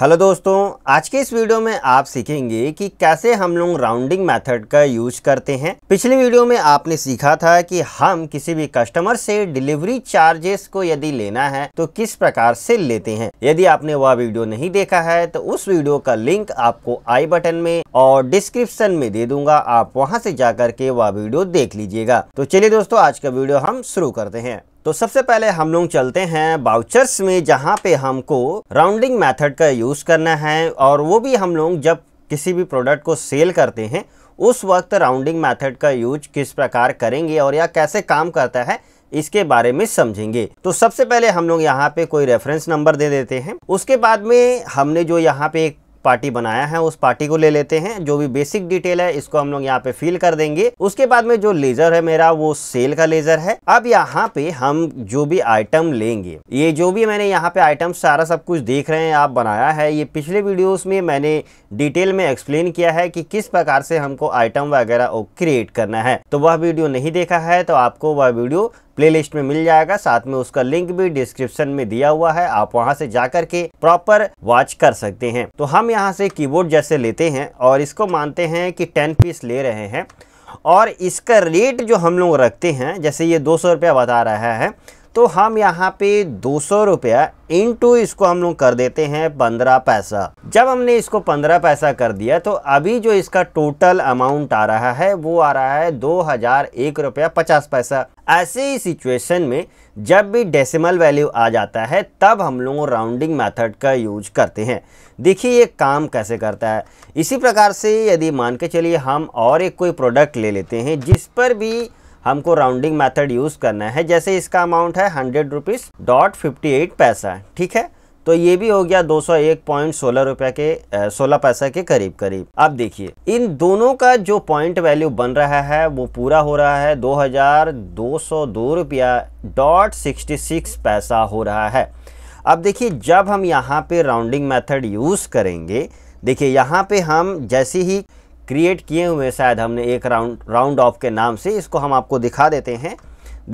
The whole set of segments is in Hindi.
हेलो दोस्तों आज के इस वीडियो में आप सीखेंगे कि कैसे हम लोग राउंडिंग मेथड का यूज करते हैं पिछले वीडियो में आपने सीखा था कि हम किसी भी कस्टमर से डिलीवरी चार्जेस को यदि लेना है तो किस प्रकार से लेते हैं यदि आपने वह वीडियो नहीं देखा है तो उस वीडियो का लिंक आपको आई बटन में और डिस्क्रिप्शन में दे दूंगा आप वहाँ से जाकर के वह वीडियो देख लीजिएगा तो चलिए दोस्तों आज का वीडियो हम शुरू करते हैं तो सबसे पहले हम लोग चलते हैं बाउचर्स में जहाँ पे हमको राउंडिंग मेथड का यूज़ करना है और वो भी हम लोग जब किसी भी प्रोडक्ट को सेल करते हैं उस वक्त राउंडिंग मेथड का यूज किस प्रकार करेंगे और यह कैसे काम करता है इसके बारे में समझेंगे तो सबसे पहले हम लोग यहाँ पे कोई रेफरेंस नंबर दे देते हैं उसके बाद में हमने जो यहाँ पे एक पार्टी बनाया है उस पार्टी को ले लेते हैं जो भी बेसिक डिटेल है इसको हम लोग यहाँ पे फिल कर देंगे उसके बाद में जो लेजर है मेरा वो सेल का लेजर है अब यहाँ पे हम जो भी आइटम लेंगे ये जो भी मैंने यहाँ पे आइटम सारा सब कुछ देख रहे हैं आप बनाया है ये पिछले वीडियोस में मैंने डिटेल में एक्सप्लेन किया है कि किस प्रकार से हमको आइटम वगैरह क्रिएट करना है तो वह वीडियो नहीं देखा है तो आपको वह वीडियो प्लेलिस्ट में मिल जाएगा साथ में उसका लिंक भी डिस्क्रिप्शन में दिया हुआ है आप वहां से जाकर के प्रॉपर वॉच कर सकते हैं तो हम यहाँ से कीबोर्ड जैसे लेते हैं और इसको मानते हैं कि टेन पीस ले रहे हैं और इसका रेट जो हम लोग रखते हैं जैसे ये दो सौ रुपया बता रहा है तो हम यहाँ पे दो सौ रुपया इन टू इसको हम लोग कर देते हैं पंद्रह पैसा जब हमने इसको पंद्रह पैसा कर दिया तो अभी जो इसका टोटल अमाउंट आ रहा है वो आ रहा है दो हजार एक रुपया पचास पैसा ऐसे ही सिचुएशन में जब भी डेसिमल वैल्यू आ जाता है तब हम लोग राउंडिंग मेथड का यूज करते हैं देखिए ये काम कैसे करता है इसी प्रकार से यदि मान के चलिए हम और एक कोई प्रोडक्ट ले लेते हैं जिस पर भी हमको राउंडिंग मेथड यूज़ करना है जैसे इसका अमाउंट है hundred rupees dot fifty eight पैसा ठीक है तो ये भी हो गया दो सौ एक पॉइंट सोलह रुपये के सोलह पैसा के करीब करीब अब देखिए इन दोनों का जो पॉइंट वैल्यू बन रहा है वो पूरा हो रहा है दो हज़ार दो सौ दो रुपया डॉट सिक्सटी सिक्स पैसा हो रहा है अब देखिए जब हम यहाँ पे राउंडिंग मेथड यूज़ करेंगे देखिए यहाँ पे हम जैसे ही क्रिएट किए हुए हैं शायद हमने एक राउंड राउंड ऑफ के नाम से इसको हम आपको दिखा देते हैं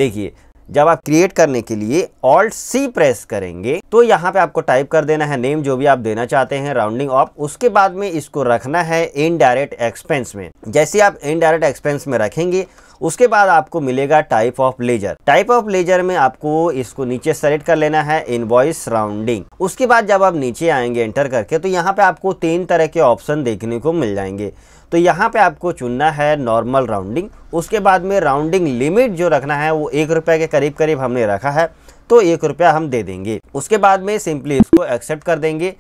देखिए जब आप क्रिएट करने के लिए ऑल्ट सी प्रेस करेंगे तो यहाँ पे आपको टाइप कर देना है नेम जो भी आप देना चाहते हैं राउंडिंग ऑफ उसके बाद में इसको रखना है इनडायरेक्ट एक्सपेंस में जैसे आप इनडायरेक्ट एक्सपेंस में रखेंगे उसके बाद आपको मिलेगा type of ledger type of ledger में आपको इसको नीचे सेलेक्ट कर लेना है इनवॉइस राउंडिंग उसके बाद जब आप नीचे आएंगे एंटर करके तो यहाँ पे आपको तीन तरह के ऑप्शन देखने को मिल जाएंगे तो यहाँ पे आपको चुनना है नॉर्मल राउंडिंग उसके बाद में राउंडिंग लिमिट जो रखना है वो एक रुपये के करीब करीब हमने रखा है तो एक रुपया हम दे देंगे उसके बाद में सिंपली इसको एक्सेप्ट कर देंगे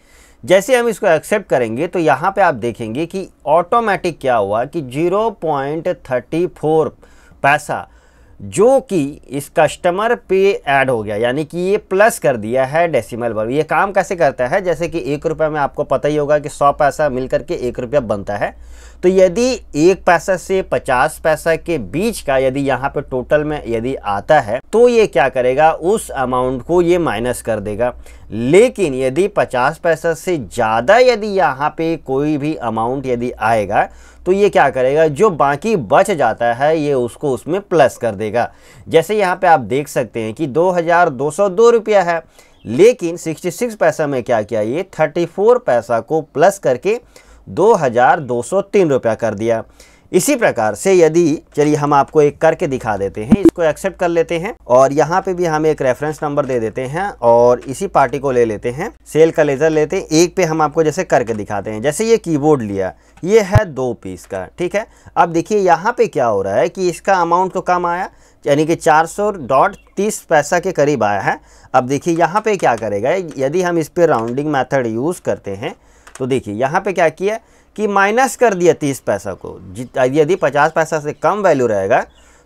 जैसे हम इसको एक्सेप्ट करेंगे तो यहाँ पे आप देखेंगे कि ऑटोमेटिक क्या हुआ कि 0.34 पैसा जो कि इस कस्टमर पे ऐड हो गया यानी कि ये प्लस कर दिया है डेसिमल पर ये काम कैसे करता है जैसे कि एक रुपये में आपको पता ही होगा कि सौ पैसा मिल करके एक रुपया बनता है तो यदि एक पैसा से पचास पैसा के बीच का यदि यहाँ पे टोटल में यदि आता है तो ये क्या करेगा उस अमाउंट को ये माइनस कर देगा लेकिन यदि पचास पैसा से ज़्यादा यदि यहाँ पे कोई भी अमाउंट यदि आएगा तो ये क्या करेगा जो बाकी बच जाता है ये उसको उसमें प्लस कर देगा जैसे यहाँ पे आप देख सकते हैं कि दो हज़ार दो सौ दो रुपया है लेकिन 66 पैसा में क्या किया ये 34 पैसा को प्लस करके तीन रुपया कर दिया इसी प्रकार से यदि चलिए हम आपको एक करके दिखा देते हैं इसको एक्सेप्ट कर लेते हैं और यहाँ पे भी हम एक रेफरेंस नंबर दे देते हैं और इसी पार्टी को ले लेते हैं सेल का लेजर लेते हैं एक पे हम आपको जैसे करके दिखाते हैं जैसे ये कीबोर्ड लिया ये है दो पीस का ठीक है अब देखिए यहाँ पे क्या हो रहा है कि इसका अमाउंट तो कम आया यानी कि चार सौ डॉट तीस पैसा के करीब आया है अब देखिए यहाँ पर क्या करेगा यदि हम इस पर राउंडिंग मैथड यूज़ करते हैं तो देखिए यहाँ पे क्या किया कि माइनस कर दिया तीस पैसा को यदि पचास पैसा से कम वैल्यू रहेगा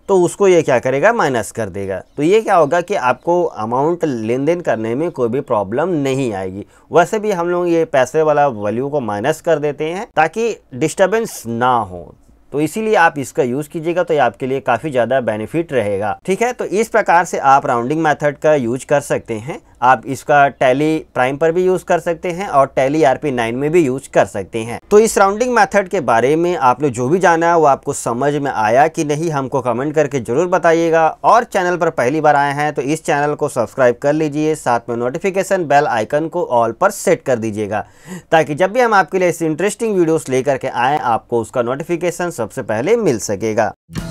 तो उसको ये क्या करेगा माइनस कर देगा तो ये क्या होगा कि आपको अमाउंट लेन देन करने में कोई भी प्रॉब्लम नहीं आएगी वैसे भी हम लोग ये पैसे वाला वैल्यू को माइनस कर देते हैं ताकि डिस्टर्बेंस ना हो तो इसीलिए आप इसका यूज़ कीजिएगा तो ये आपके लिए काफ़ी ज़्यादा बेनिफिट रहेगा ठीक है तो इस प्रकार से आप राउंडिंग मेथड का यूज कर सकते हैं आप इसका टैली प्राइम पर भी यूज़ कर सकते हैं और टैली आरपी नाइन में भी यूज कर सकते हैं तो इस राउंडिंग मेथड के बारे में आपने जो भी जाना है वो आपको समझ में आया कि नहीं हमको कमेंट करके ज़रूर बताइएगा और चैनल पर पहली बार आए हैं तो इस चैनल को सब्सक्राइब कर लीजिए साथ में नोटिफिकेशन बेल आइकन को ऑल पर सेट कर दीजिएगा ताकि जब भी हम आपके लिए ऐसी इंटरेस्टिंग वीडियोज लेकर के आए आपको उसका नोटिफिकेशन सबसे पहले मिल सकेगा